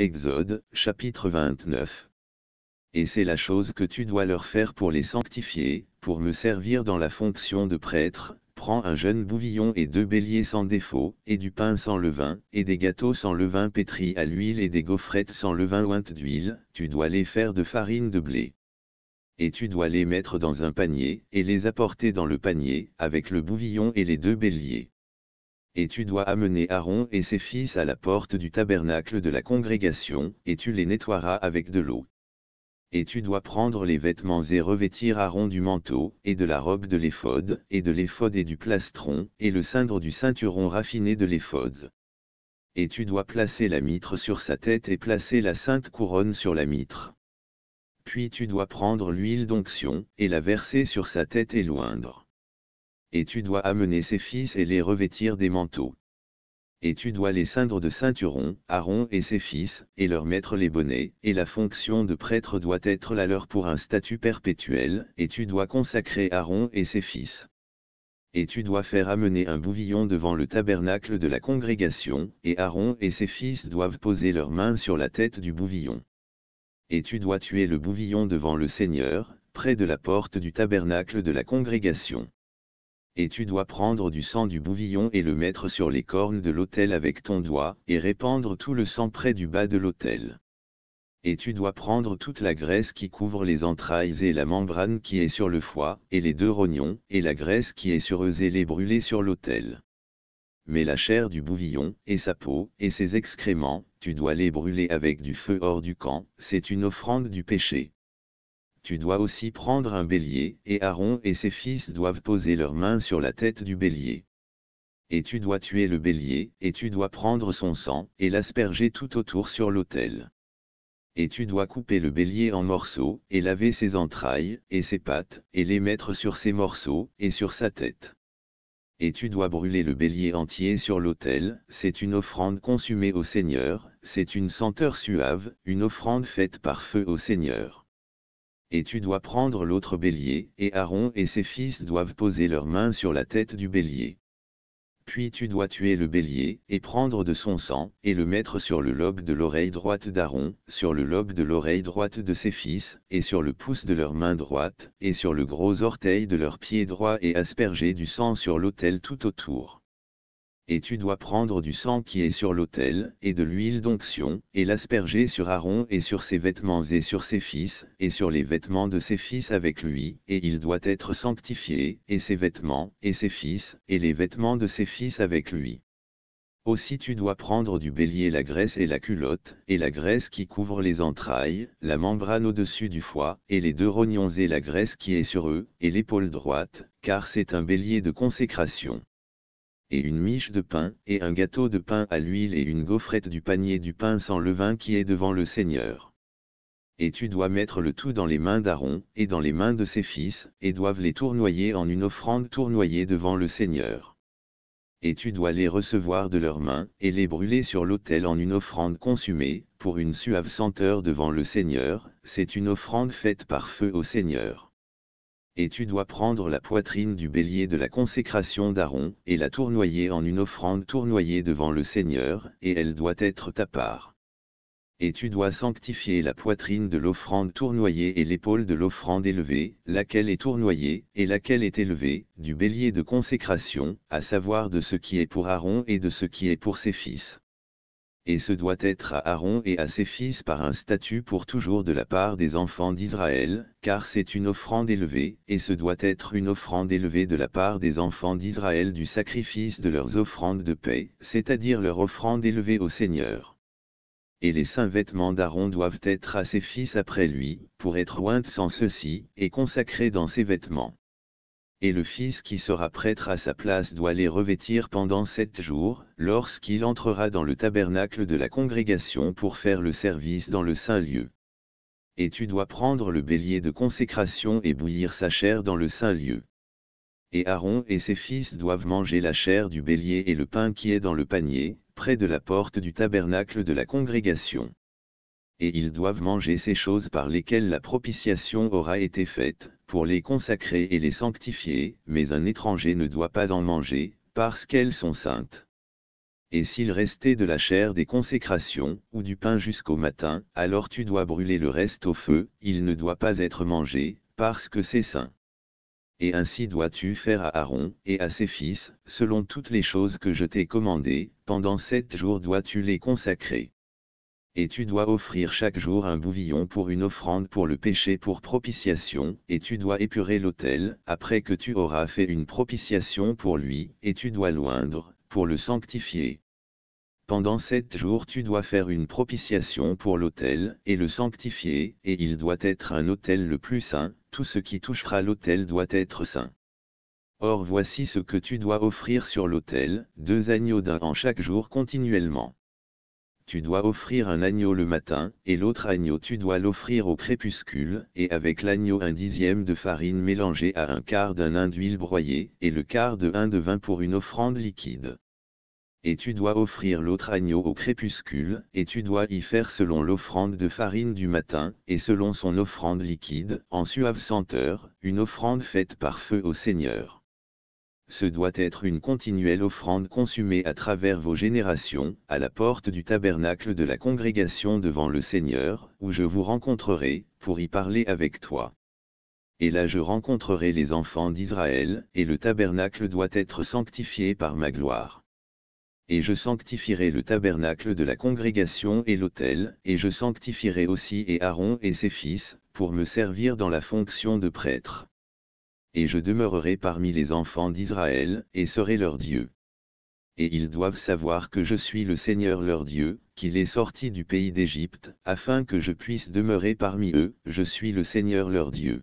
Exode, chapitre 29. Et c'est la chose que tu dois leur faire pour les sanctifier, pour me servir dans la fonction de prêtre, prends un jeune bouvillon et deux béliers sans défaut, et du pain sans levain, et des gâteaux sans levain pétris à l'huile et des gaufrettes sans levain ouinte d'huile, tu dois les faire de farine de blé. Et tu dois les mettre dans un panier, et les apporter dans le panier, avec le bouvillon et les deux béliers et tu dois amener Aaron et ses fils à la porte du tabernacle de la congrégation, et tu les nettoieras avec de l'eau. Et tu dois prendre les vêtements et revêtir Aaron du manteau, et de la robe de l'éphode, et de l'éphode et du plastron, et le cindre du ceinturon raffiné de l'éphode. Et tu dois placer la mitre sur sa tête et placer la sainte couronne sur la mitre. Puis tu dois prendre l'huile d'onction, et la verser sur sa tête et l'oindre et tu dois amener ses fils et les revêtir des manteaux. Et tu dois les ceindre de ceinturon, Aaron et ses fils, et leur mettre les bonnets, et la fonction de prêtre doit être la leur pour un statut perpétuel, et tu dois consacrer Aaron et ses fils. Et tu dois faire amener un bouvillon devant le tabernacle de la congrégation, et Aaron et ses fils doivent poser leurs mains sur la tête du bouvillon. Et tu dois tuer le bouvillon devant le Seigneur, près de la porte du tabernacle de la congrégation et tu dois prendre du sang du bouvillon et le mettre sur les cornes de l'autel avec ton doigt, et répandre tout le sang près du bas de l'autel. Et tu dois prendre toute la graisse qui couvre les entrailles et la membrane qui est sur le foie, et les deux rognons, et la graisse qui est sur eux et les brûler sur l'autel. Mais la chair du bouvillon, et sa peau, et ses excréments, tu dois les brûler avec du feu hors du camp, c'est une offrande du péché tu dois aussi prendre un bélier, et Aaron et ses fils doivent poser leurs mains sur la tête du bélier. Et tu dois tuer le bélier, et tu dois prendre son sang, et l'asperger tout autour sur l'autel. Et tu dois couper le bélier en morceaux, et laver ses entrailles, et ses pattes, et les mettre sur ses morceaux, et sur sa tête. Et tu dois brûler le bélier entier sur l'autel, c'est une offrande consumée au Seigneur, c'est une senteur suave, une offrande faite par feu au Seigneur et tu dois prendre l'autre bélier, et Aaron et ses fils doivent poser leurs mains sur la tête du bélier. Puis tu dois tuer le bélier, et prendre de son sang, et le mettre sur le lobe de l'oreille droite d'Aaron, sur le lobe de l'oreille droite de ses fils, et sur le pouce de leur main droite, et sur le gros orteil de leur pied droit et asperger du sang sur l'autel tout autour et tu dois prendre du sang qui est sur l'autel, et de l'huile d'onction, et l'asperger sur Aaron et sur ses vêtements et sur ses fils, et sur les vêtements de ses fils avec lui, et il doit être sanctifié, et ses vêtements, et ses fils, et les vêtements de ses fils avec lui. Aussi tu dois prendre du bélier la graisse et la culotte, et la graisse qui couvre les entrailles, la membrane au-dessus du foie, et les deux rognons et la graisse qui est sur eux, et l'épaule droite, car c'est un bélier de consécration et une miche de pain, et un gâteau de pain à l'huile et une gaufrette du panier du pain sans levain qui est devant le Seigneur. Et tu dois mettre le tout dans les mains d'Aaron, et dans les mains de ses fils, et doivent les tournoyer en une offrande tournoyée devant le Seigneur. Et tu dois les recevoir de leurs mains, et les brûler sur l'autel en une offrande consumée, pour une suave senteur devant le Seigneur, c'est une offrande faite par feu au Seigneur et tu dois prendre la poitrine du bélier de la consécration d'Aaron, et la tournoyer en une offrande tournoyée devant le Seigneur, et elle doit être ta part. Et tu dois sanctifier la poitrine de l'offrande tournoyée et l'épaule de l'offrande élevée, laquelle est tournoyée, et laquelle est élevée, du bélier de consécration, à savoir de ce qui est pour Aaron et de ce qui est pour ses fils et ce doit être à Aaron et à ses fils par un statut pour toujours de la part des enfants d'Israël, car c'est une offrande élevée, et ce doit être une offrande élevée de la part des enfants d'Israël du sacrifice de leurs offrandes de paix, c'est-à-dire leur offrande élevée au Seigneur. Et les saints vêtements d'Aaron doivent être à ses fils après lui, pour être ointes sans ceci, et consacrés dans ses vêtements et le fils qui sera prêtre à sa place doit les revêtir pendant sept jours, lorsqu'il entrera dans le tabernacle de la congrégation pour faire le service dans le saint lieu. Et tu dois prendre le bélier de consécration et bouillir sa chair dans le saint lieu. Et Aaron et ses fils doivent manger la chair du bélier et le pain qui est dans le panier, près de la porte du tabernacle de la congrégation. Et ils doivent manger ces choses par lesquelles la propitiation aura été faite, pour les consacrer et les sanctifier, mais un étranger ne doit pas en manger, parce qu'elles sont saintes. Et s'il restait de la chair des consécrations, ou du pain jusqu'au matin, alors tu dois brûler le reste au feu, il ne doit pas être mangé, parce que c'est saint. Et ainsi dois-tu faire à Aaron et à ses fils, selon toutes les choses que je t'ai commandées, pendant sept jours dois-tu les consacrer. Et tu dois offrir chaque jour un bouvillon pour une offrande pour le péché pour propitiation, et tu dois épurer l'autel, après que tu auras fait une propitiation pour lui, et tu dois loindre, pour le sanctifier. Pendant sept jours tu dois faire une propitiation pour l'autel, et le sanctifier, et il doit être un autel le plus saint, tout ce qui touchera l'autel doit être saint. Or voici ce que tu dois offrir sur l'autel, deux agneaux d'un en chaque jour continuellement tu dois offrir un agneau le matin, et l'autre agneau tu dois l'offrir au crépuscule, et avec l'agneau un dixième de farine mélangée à un quart d'un hin d'huile broyée, et le quart de un de vin pour une offrande liquide. Et tu dois offrir l'autre agneau au crépuscule, et tu dois y faire selon l'offrande de farine du matin, et selon son offrande liquide, en suave senteur, une offrande faite par feu au Seigneur ce doit être une continuelle offrande consumée à travers vos générations, à la porte du tabernacle de la congrégation devant le Seigneur, où je vous rencontrerai, pour y parler avec toi. Et là je rencontrerai les enfants d'Israël, et le tabernacle doit être sanctifié par ma gloire. Et je sanctifierai le tabernacle de la congrégation et l'autel, et je sanctifierai aussi et Aaron et ses fils, pour me servir dans la fonction de prêtre et je demeurerai parmi les enfants d'Israël, et serai leur Dieu. Et ils doivent savoir que je suis le Seigneur leur Dieu, qu'il est sorti du pays d'Égypte, afin que je puisse demeurer parmi eux, je suis le Seigneur leur Dieu.